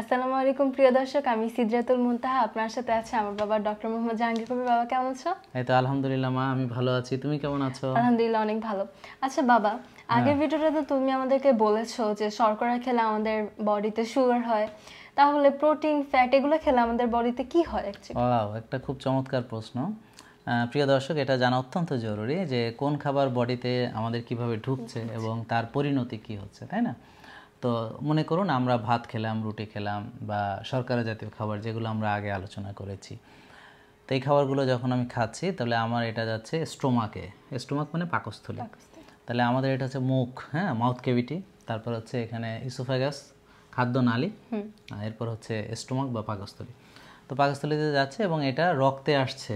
আসসালামু আলাইকুম প্রিয় দর্শক আমি সিদ্রাতুল মুনতাহা আপনার সাথে আছে আমার বাবা ডক্টর মোহাম্মদ জাহাঙ্গীর কবির বাবা কেমন আছো এই তো আলহামদুলিল্লাহ মা আমি ভালো আছি তুমি কেমন আছো আলহামদুলিল্লাহ অনেক ভালো আচ্ছা বাবা আগের হ্যাঁ। ভিডিওটা তো তুমি আমাদেরকে বলেছো যে শর্করা খেলে আমাদের বডিতে সুগার হয় তাহলে প্রোটিন ফ্যাট এগুলো খেলে আমাদের বডিতে কি হয় ওয়াও একটা খুব চমৎকার প্রশ্ন প্রিয় দর্শক এটা জানা অত্যন্ত জরুরি যে কোন খাবার বডিতে আমাদের কিভাবে ঢুকছে এবং তার পরিণতি কি হচ্ছে তাই না তো মনে করুন আমরা ভাত খেলাম রুটি খেলাম বা সরকারি জাতীয় খাবার যেগুলো আমরা আগে আলোচনা করেছি তো এই খাবারগুলো যখন আমি খাচ্ছি তাহলে আমার এটা যাচ্ছে স্টোমাকে স্টোমাক মানে পাকস্থলী তাহলে আমাদের এটা হচ্ছে মুখ হ্যাঁ মাউথ কেভিটি তারপর হচ্ছে এখানে ইসোফাগাস খাদ্য নালী এরপর হচ্ছে স্টোমাক বা পাকস্থলী তো পাকস্থলীতে যাচ্ছে এবং এটা রক্তে আসছে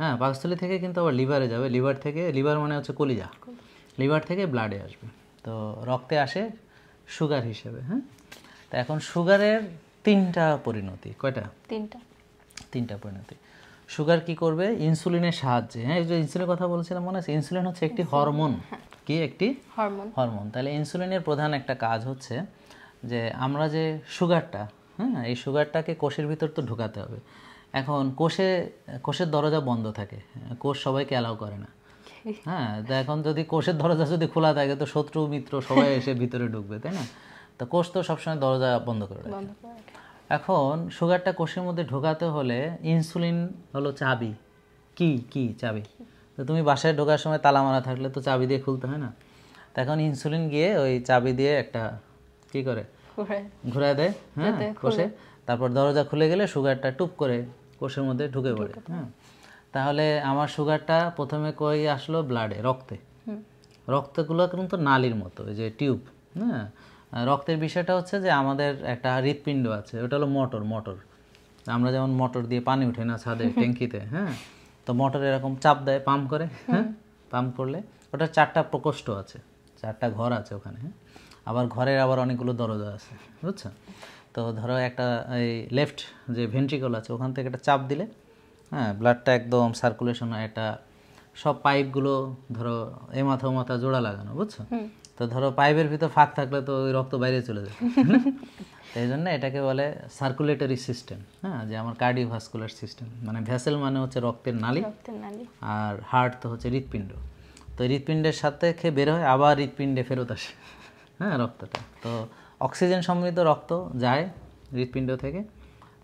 হ্যাঁ পাকস্থলী থেকে কিন্তু আবার লিভারে যাবে লিভার থেকে লিভার মানে হচ্ছে কলিজা লিভার থেকে ব্লাডে আসবে তো রক্তে আসে সুগার হিসেবে হ্যাঁ তা এখন সুগারের তিনটা পরিণতি কয়টা তিনটা তিনটা পরিণতি সুগার কি করবে ইনসুলিনের সাহায্যে হ্যাঁ যে ইনসুলিনের কথা বলছিলাম মনে আছে ইনসুলিন হচ্ছে একটি হরমোন হ্যাঁ। কি একটি হরমোন হরমোন তাহলে ইনসুলিনের প্রধান একটা কাজ হচ্ছে যে আমরা যে সুগারটা হ্যাঁ এই সুগারটাকে কোষের ভিতর তো ঢুকাতে হবে এখন কোষে কোষের দরজা বন্ধ থাকে কোষ সবাইকে অ্যালাউ করে না হ্যাঁ এখন যদি কোষের দরজা যদি খোলা থাকে তো শত্রু মিত্র সবাই এসে ভিতরে ঢুকবে তাই না তো কোষ তো সবসময় দরজা বন্ধ করে রাখে এখন সুগারটা কোষের মধ্যে ঢোকাতে হলে ইনসুলিন হলো চাবি কি কি চাবি তো তুমি বাসায় ঢোকার সময় তালা মারা থাকলে তো চাবি দিয়ে খুলতে হয় না তো এখন ইনসুলিন গিয়ে ওই চাবি দিয়ে একটা কি করে ঘুরে দেয় হ্যাঁ কোষে তারপর দরজা খুলে গেলে সুগারটা টুপ করে কোষের মধ্যে ঢুকে পড়ে হ্যাঁ তাহলে আমার সুগারটা প্রথমে কই আসলো ব্লাডে রক্তে রক্তগুলো কিন্তু নালির মতো যে টিউব হ্যাঁ রক্তের বিষয়টা হচ্ছে যে আমাদের একটা হৃৎপিণ্ড আছে ওটা হলো মোটর মোটর আমরা যেমন মোটর দিয়ে পানি উঠে না ছাদে ট্যাঙ্কিতে হ্যাঁ তো মোটর এরকম চাপ দেয় পাম্প করে হ্যাঁ পাম্প করলে ওটা চারটা প্রকোষ্ঠ আছে চারটা ঘর আছে ওখানে হ্যাঁ আবার ঘরের আবার অনেকগুলো দরজা আছে বুঝছো তো ধরো একটা এই লেফট যে ভেন্ট্রিকল আছে ওখান থেকে একটা চাপ দিলে হ্যাঁ ব্লাডটা একদম সার্কুলেশন এটা সব পাইপগুলো ধরো এ মাথা ও মাথা জোড়া লাগানো বুঝছো তো ধরো পাইপের ভিতর ফাঁক থাকলে তো ওই রক্ত বাইরে চলে যায় এই জন্য এটাকে বলে সার্কুলেটরি সিস্টেম হ্যাঁ যে আমার কার্ডিওভাস্কুলার সিস্টেম মানে ভ্যাসেল মানে হচ্ছে রক্তের নালী আর হার্ট তো হচ্ছে হৃৎপিণ্ড তো হৃৎপিণ্ডের সাথে খেয়ে বের হয় আবার হৃৎপিণ্ডে ফেরত আসে হ্যাঁ রক্তটা তো অক্সিজেন সমৃদ্ধ রক্ত যায় হৃৎপিণ্ড থেকে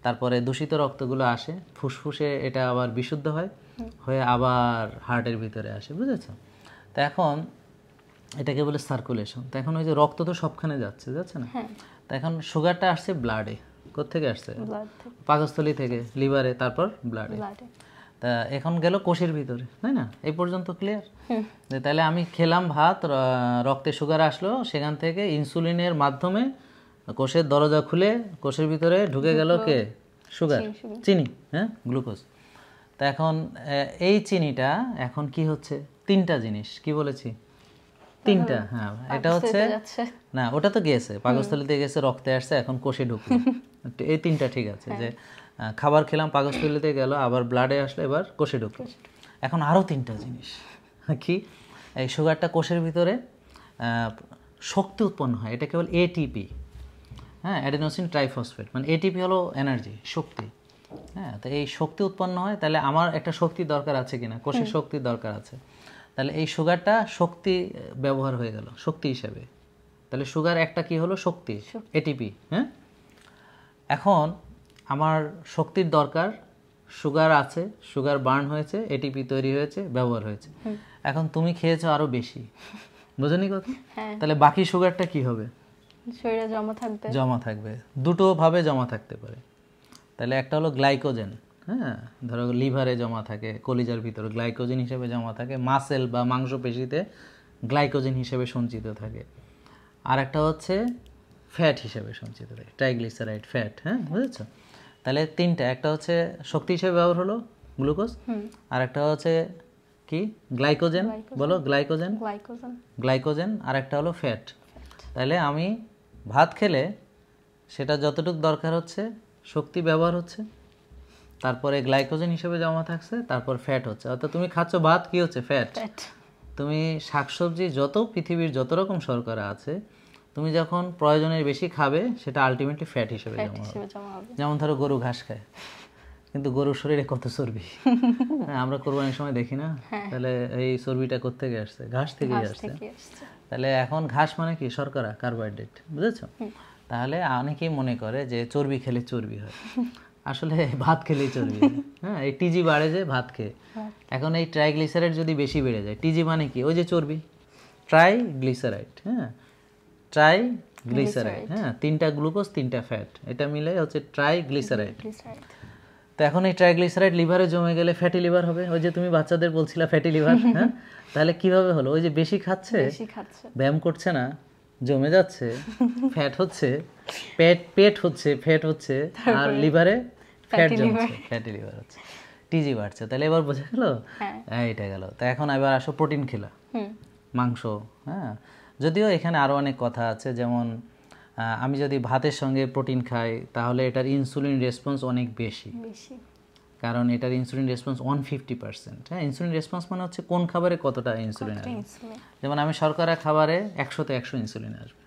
তারপরে দূষিত রক্তগুলো আসে ফুসফুসে এটা আবার বিশুদ্ধ হয় হয়ে আবার হার্টের ভিতরে আসে বুঝেছো তো এখন এটাকে বলে সার্কুলেশন তো এখন ওই যে রক্ত তো সবখানে যাচ্ছে যাচ্ছে না হ্যাঁ। তো এখন সুগারটা আসছে ব্লাডে কোথেকে আসছে পাকস্থলী থেকে লিভারে তারপর ব্লাডে তা এখন গেল কোষের ভিতরে তাই না এই পর্যন্ত ক্লিয়ার তাহলে আমি খেলাম ভাত রক্তে সুগার আসলো সেখান থেকে ইনসুলিনের মাধ্যমে কোষের দরজা খুলে কোষের ভিতরে ঢুকে গেল কে সুগার চিনি হ্যাঁ গ্লুকোজ তো এখন এই চিনিটা এখন কি হচ্ছে তিনটা জিনিস কি বলেছি তিনটা হ্যাঁ এটা হচ্ছে না ওটা তো গিয়েছে পাকস্থলিতে গেছে রক্তে আসছে এখন কোষে ঢুকলো এই তিনটা ঠিক আছে হ্যাঁ। যে খাবার খেলাম পাকস্থলিতে গেল আবার ব্লাডে আসলো এবার কোষে ঢুকলো এখন আরও তিনটা জিনিস কি এই সুগারটা কোষের ভিতরে শক্তি উৎপন্ন হয় এটা কেবল এটিপি হ্যাঁ অ্যাডেনোসিন ট্রাইফসফেট মানে এটিপি হলো এনার্জি শক্তি হ্যাঁ তো এই শক্তি উৎপন্ন হয় তাহলে আমার একটা শক্তি দরকার আছে কিনা কোষের শক্তির দরকার আছে তাহলে এই সুগারটা শক্তি ব্যবহার হয়ে গেল শক্তি হিসাবে তাহলে সুগার একটা কি হলো শক্তি এটিপি হ্যাঁ এখন আমার শক্তির দরকার সুগার আছে সুগার বার্ন হয়েছে এটিপি তৈরি হয়েছে ব্যবহার হয়েছে এখন তুমি খেয়েছো আরও বেশি বোঝনি কথা হ্যাঁ। তাহলে বাকি সুগারটা কি হবে শরীরে জমা থাকবে জমা থাকবে দুটো ভাবে জমা থাকতে পারে তাহলে একটা হলো গ্লাইকোজেন হ্যাঁ ধরো লিভারে জমা থাকে কলিজার ভিতরে গ্লাইকোজেন হিসেবে জমা থাকে মাসেল বা মাংসপেশিতে গ্লাইকোজেন হিসেবে সঞ্চিত থাকে আর একটা হচ্ছে ফ্যাট হিসেবে সঞ্চিত থাকে ট্রাইগ্লিসারাইড ফ্যাট হ্যাঁ বুঝেছো তাহলে তিনটা একটা হচ্ছে শক্তি হিসেবে ব্যবহার হলো গ্লুকোজ আর একটা হচ্ছে কি গ্লাইকোজেন বলো গ্লাইকোজেন গ্লাইকোজেন গ্লাইকোজেন আর একটা হলো ফ্যাট তাহলে আমি ভাত খেলে সেটা যতটুকু দরকার হচ্ছে শক্তি ব্যবহার হচ্ছে তারপরে গ্লাইকোজেন হিসেবে জমা থাকছে তারপর ফ্যাট হচ্ছে অর্থাৎ তুমি খাচ্ছ ভাত কি হচ্ছে ফ্যাট তুমি শাকসবজি যত পৃথিবীর যত রকম শর্করা আছে তুমি যখন প্রয়োজনের বেশি খাবে সেটা আলটিমেটলি ফ্যাট হিসেবে জমা হবে যেমন ধরো গরু ঘাস খায় কিন্তু গরুর শরীরে কত চর্বি হ্যাঁ, আমরা কোরবানির সময় দেখি না হ্যাঁ। তাহলে এই চর্বিটা কোথেকে আসছে ঘাস থেকেই আসছে তাহলে এখন ঘাস মানে কি শর্করা কার্বোহাইড্রেট বুঝেছো তাহলে অনেকেই মনে করে যে চর্বি খেলে চর্বি হয় আসলে ভাত খেলেই চর্বি হ্যাঁ এই টিজি বাড়ে যে ভাত খেয়ে হ্যাঁ। এখন এই ট্রাইগ্লিসারাইড যদি বেশি বেড়ে যায় টিজি মানে কি ওই যে চর্বি ট্রাইগ্লিসারাইড হ্যাঁ ট্রাই গ্লিসারাইড হ্যাঁ তিনটা গ্লুকোজ তিনটা ফ্যাট এটা মিলে হচ্ছে ট্রাইগ্লিসারাইড তো এখন এই ট্রাইগ্লিসারাইড লিভারে জমে গেলে ফ্যাটি লিভার হবে ওই যে তুমি বাচ্চাদের বলছিলে ফ্যাটি লিভার হ্যাঁ তাহলে কিভাবে হলো ওই যে বেশি খাচ্ছে ব্যায়াম করছে না জমে যাচ্ছে ফ্যাট হচ্ছে পেট পেট হচ্ছে ফ্যাট হচ্ছে আর লিভারে ফ্যাট জমছে ফ্যাটি লিভার হচ্ছে টিজি বাড়ছে তাহলে এবার বোঝা গেল হ্যাঁ।, হ্যাঁ এটা গেল তো এখন এবার আসো প্রোটিন খেলা মাংস হ্যাঁ যদিও এখানে আরও অনেক কথা আছে যেমন আমি যদি ভাতের সঙ্গে প্রোটিন খাই তাহলে এটার ইনসুলিন রেসপন্স অনেক বেশি কারণ এটার insulin response one fifty percent হ্যাঁ ইনসুলিন রেসপন্স মানে হচ্ছে কোন খাবারে কতটা ইনসুলিন আসবে যেমন আমি শর্করা খাবারে একশোতে একশো ইনসুলিন আসবে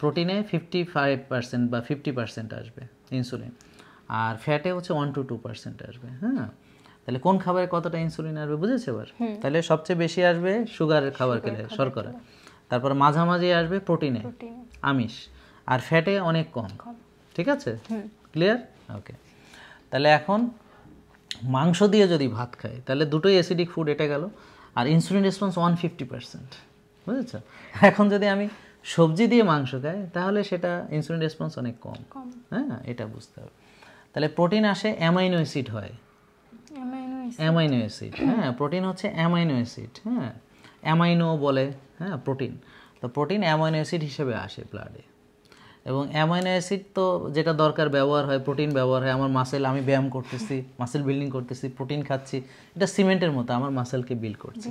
প্রোটিনে ফিফটি ফাইভ পার্সেন্ট বা ফিফটি পার্সেন্ট আসবে ইনসুলিন আর ফ্যাটে হচ্ছে ওয়ান টু টু পার্সেন্ট আসবে হ্যাঁ তাহলে কোন খাবারে কতটা ইনসুলিন আসবে বুঝেছে এবার তাহলে সবচেয়ে বেশি আসবে সুগারের খাবার খেলে শর্করা তারপর মাঝামাঝি আসবে প্রোটিনে আমিষ আর ফ্যাটে অনেক কম ঠিক আছে ক্লিয়ার ওকে তাহলে এখন মাংস দিয়ে যদি ভাত খাই তাহলে দুটোই অ্যাসিডিক ফুড এটা গেল আর insulin response one fifty percent বুঝেছ এখন যদি আমি সবজি দিয়ে মাংস খাই তাহলে সেটা ইনসুলিন রেসপন্স অনেক কম হ্যাঁ এটা বুঝতে হবে তাহলে প্রোটিন আসে অ্যামাইনো অ্যাসিড হয় অ্যামাইনো অ্যাসিড হ্যাঁ প্রোটিন হচ্ছে অ্যামাইনো অ্যাসিড হ্যাঁ অ্যামাইনো বলে হ্যাঁ প্রোটিন তো প্রোটিন অ্যামাইনো অ্যাসিড হিসেবে আসে ব্লাডে এবং অ্যামাইনো অ্যাসিড তো যেটা দরকার ব্যবহার হয় প্রোটিন ব্যবহার হয় আমার মাসেল আমি ব্যায়াম করতেছি মাসেল বিল্ডিং করতেছি প্রোটিন খাচ্ছি এটা সিমেন্টের মতো আমার মাসেলকে বিল্ড করছে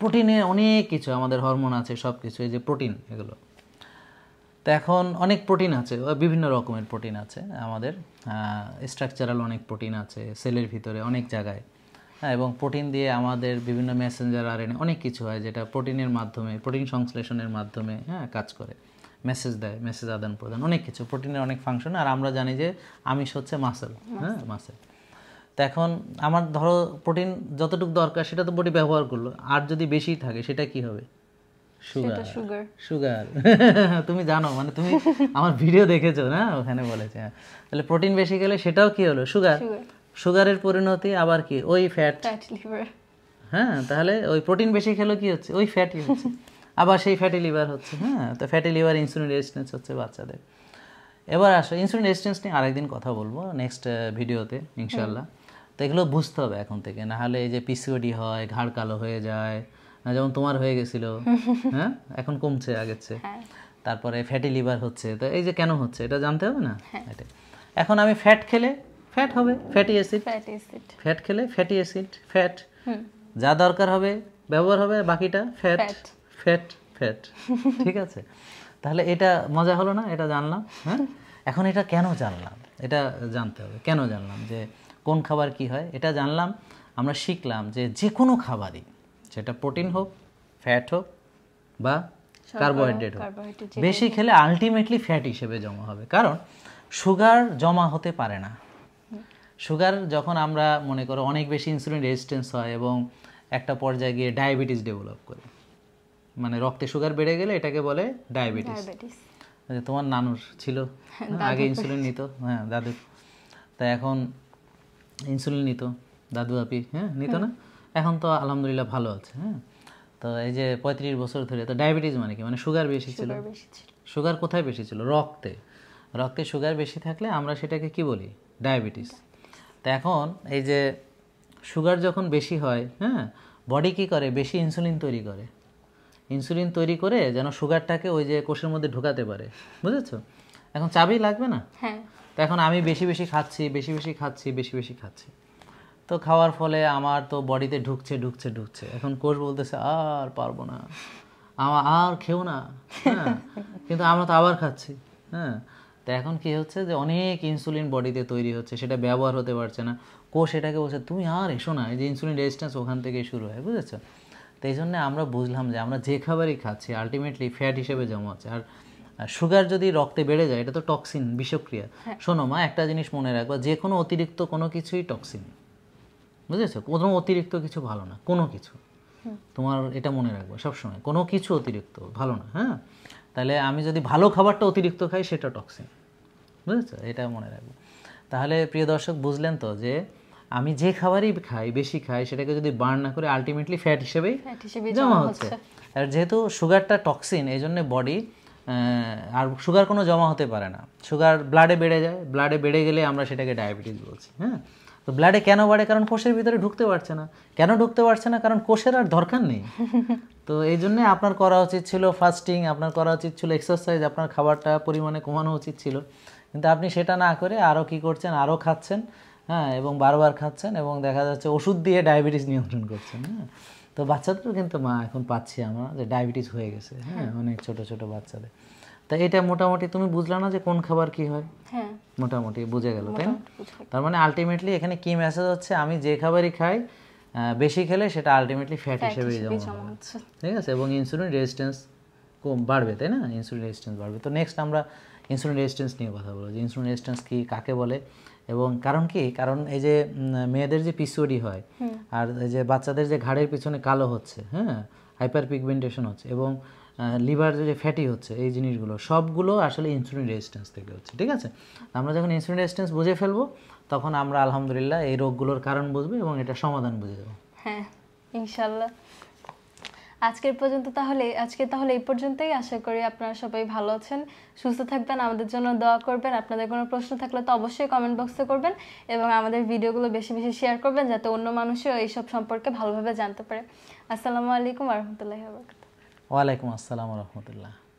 প্রোটিনে অনেক কিছু আমাদের হরমোন আছে সব কিছু এই যে প্রোটিন এগুলো তো এখন অনেক প্রোটিন আছে বিভিন্ন রকমের প্রোটিন আছে আমাদের স্ট্রাকচারাল অনেক প্রোটিন আছে সেলের ভিতরে অনেক জায়গায় হ্যাঁ এবং প্রোটিন দিয়ে আমাদের বিভিন্ন মেসেঞ্জার আর অনেক কিছু হয় যেটা প্রোটিনের মাধ্যমে প্রোটিন সংশ্লেষণের মাধ্যমে হ্যাঁ কাজ করে মেসেজ দেয় মেসেজ আদান প্রদান অনেক কিছু প্রোটিনের অনেক ফাংশন আর আমরা জানি যে আমিষ হচ্ছে মাসেল হ্যাঁ মাসেল তো এখন আমার ধরো প্রোটিন যতটুকু দরকার সেটা তো বডি ব্যবহার করলো আর যদি বেশি থাকে সেটা কি হবে সুগার সুগার তুমি জানো মানে তুমি আমার ভিডিও দেখেছো না ওখানে বলেছে হ্যাঁ। তাহলে প্রোটিন বেশি গেলে সেটাও কি হলো সুগার সুগারের পরিণতি আবার কি ওই ফ্যাট হ্যাঁ তাহলে ওই প্রোটিন বেশি খেলে কি হচ্ছে ওই ফ্যাটই হচ্ছে আবার সেই ফ্যাটি লিভার হচ্ছে হ্যাঁ তো ফ্যাটি লিভার ইনসুলিন রেজিস্ট্যান্স হচ্ছে বাচ্চাদের এবার আসো ইনসুলিন রেজিস্ট্যান্স নিয়ে আরেকদিন কথা বলবো নেক্সট ভিডিওতে ইনশাল্লাহ তো এগুলো বুঝতে হবে এখন থেকে না হলে এই যে পিসিওডি হয় ঘাড় কালো হয়ে যায় না যেমন তোমার হয়ে গেছিল হ্যাঁ এখন কমছে আগেছে হ্যাঁ। তারপরে ফ্যাটি লিভার হচ্ছে তো এই যে কেন হচ্ছে এটা জানতে হবে না হ্যাঁ। এখন আমি ফ্যাট খেলে ফ্যাট হবে fatty acid fatty acid fat খেলে ফ্যাটি অ্যাসিড ফ্যাট যা দরকার হবে ব্যবহার হবে বাকিটা ফ্যাট ফ্যাট ফ্যাট ঠিক আছে তাহলে এটা মজা হলো না এটা জানলাম হ্যাঁ এখন এটা কেন জানলাম এটা জানতে হবে কেন জানলাম যে কোন খাবার কি হয় এটা জানলাম আমরা শিখলাম যে যে কোনো খাবারই সেটা প্রোটিন হোক ফ্যাট হোক বা কার্বোহাইড্রেট হোক বেশি খেলে আলটিমেটলি ফ্যাট হিসেবে জমা হবে কারণ সুগার জমা হতে পারে না সুগার যখন আমরা মনে করো অনেক বেশি ইনসুলিন রেজিস্টেন্স হয় এবং একটা পর্যায়ে গিয়ে ডায়াবেটিস ডেভেলপ করে মানে রক্তে সুগার বেড়ে গেলে এটাকে বলে ডায়াবেটিস তোমার নানুর ছিল হ্যাঁ, হ্যাঁ, আগে ইনসুলিন নিত হ্যাঁ দাদু তা এখন ইনসুলিন নিত দাদু আপি হ্যাঁ নিত না এখন তো আলহামদুলিল্লাহ ভালো আছে হ্যাঁ তো এই যে পঁয়ত্রিশ বছর ধরে তো ডায়াবেটিস মানে কি মানে সুগার বেশি ছিল সুগার কোথায় বেশি ছিল রক্তে রক্তে সুগার বেশি থাকলে আমরা সেটাকে কি বলি ডায়াবেটিস তো এখন এই যে সুগার যখন বেশি হয় হ্যাঁ বডি কী করে বেশি ইনসুলিন তৈরি করে ইনসুলিন তৈরি করে যেন সুগারটাকে ওই যে কোষের মধ্যে ঢুকাতে পারে বুঝেছো এখন চাবি লাগবে না হ্যাঁ তো এখন আমি বেশি বেশি খাচ্ছি বেশি বেশি খাচ্ছি বেশি বেশি খাচ্ছি তো খাওয়ার ফলে আমার তো বডিতে ঢুকছে ঢুকছে ঢুকছে এখন কোষ বলতেছে আর পারবো না আমার আর খেও না হ্যাঁ কিন্তু আমরা তো আবার খাচ্ছি হ্যাঁ তা এখন কি হচ্ছে যে অনেক ইনসুলিন বডিতে তৈরি হচ্ছে সেটা ব্যবহার হতে পারছে না কোষ এটাকে বলছে তুমি আর এসো না এই যে ইনসুলিন রেজিস্ট্যান্স ওখান থেকে শুরু হয় বুঝেছো তো এই জন্যে আমরা বুঝলাম যে আমরা যে খাবারই খাচ্ছি আলটিমেটলি ফ্যাট হিসেবে জমা আছে আর সুগার যদি রক্তে বেড়ে যায় এটা তো টক্সিন বিষক্রিয়া হ্যাঁ। শোনো মা একটা জিনিস মনে রাখবা যে কোনো অতিরিক্ত কোনো কিছুই টক্সিন বুঝেছো কোনো অতিরিক্ত কিছু ভালো না কোনো কিছু তোমার এটা মনে রাখবো সবসময় কোনো কিছু অতিরিক্ত ভালো না হ্যাঁ তাহলে আমি যদি ভালো খাবারটা অতিরিক্ত খাই সেটা টক্সিন বুঝেছো এটা মনে রাখবো তাহলে প্রিয় দর্শক বুঝলেন তো যে আমি যে খাবারই খাই বেশি খাই সেটাকে যদি বার্ন না করে আলটিমেটলি ফ্যাট হিসেবেই জমা হচ্ছে আর যেহেতু সুগারটা টক্সিন এই জন্য বডি আর সুগার কোনো জমা হতে পারে না সুগার ব্লাডে বেড়ে যায় ব্লাডে বেড়ে গেলে আমরা সেটাকে ডায়াবেটিস বলছি হ্যাঁ তো ব্লাডে কেন বাড়ে কারণ কোষের ভিতরে ঢুকতে পারছে না কেন ঢুকতে পারছে না কারণ কোষের আর দরকার নেই তো এই জন্যে আপনার করা উচিত ছিল ফাস্টিং আপনার করা উচিত ছিল এক্সারসাইজ আপনার খাবারটা পরিমাণে কমানো উচিত ছিল কিন্তু আপনি সেটা না করে আরও কি করছেন আরও খাচ্ছেন হ্যাঁ এবং বারবার খাচ্ছেন এবং দেখা যাচ্ছে ওষুধ দিয়ে ডায়াবেটিস নিয়ন্ত্রণ করছেন হ্যাঁ তো বাচ্চাদেরও কিন্তু মা এখন পাচ্ছি আমরা যে ডায়াবেটিস হয়ে গেছে হ্যাঁ, হ্যাঁ। অনেক ছোট ছোট বাচ্চাদের তা এটা মোটামুটি তুমি বুঝলা না যে কোন খাবার কি হয় হ্যাঁ। মোটামুটি বুঝে গেল তাই না তার মানে আলটিমেটলি এখানে কি মেসেজ হচ্ছে আমি যে খাবারই খাই বেশি খেলে সেটা আলটিমেটলি ফ্যাট হিসেবে জমা হচ্ছে ঠিক আছে এবং ইনসুলিন রেজিস্ট্যান্স কম বাড়বে তাই না ইনসুলিন রেজিস্ট্যান্স বাড়বে তো নেক্সট আমরা ইনসুলিন রেজিস্ট্যান্স নিয়ে কথা বলবো যে ইনসুলিন রেজিস্ট্যান্স কি কাকে বলে এবং কারণ কি কারণ এই যে মেয়েদের যে পিসিওডি হয় আর এই যে বাচ্চাদের যে ঘাড়ের পিছনে কালো হচ্ছে হ্যাঁ হাইপার পিগমেন্টেশন হচ্ছে এবং লিভার যে ফ্যাটি হচ্ছে এই জিনিসগুলো সবগুলো আসলে ইনসুলিন রেজিস্ট্যান্স থেকে হচ্ছে ঠিক আছে আমরা যখন ইনসুলিন রেজিস্ট্যান্স বুঝে ফেলবো তখন আমরা আলহামদুলিল্লাহ এই রোগগুলোর কারণ বুঝবো এবং এটা সমাধান বুঝে যাবো হ্যাঁ ইনশাল্লাহ আজকের পর্যন্ত তাহলে আজকে তাহলে এই পর্যন্তই আশা করি আপনারা সবাই ভালো আছেন সুস্থ থাকবেন আমাদের জন্য দোয়া করবেন আপনাদের কোনো প্রশ্ন থাকলে তো অবশ্যই কমেন্ট বক্সে করবেন এবং আমাদের ভিডিওগুলো বেশি বেশি শেয়ার করবেন যাতে অন্য মানুষও এইসব সম্পর্কে ভালোভাবে জানতে পারে আসসালামু আলাইকুম আরহামতুল্লাহ ওয়ালাইকুম আসসালাম রহমতুল্লাহ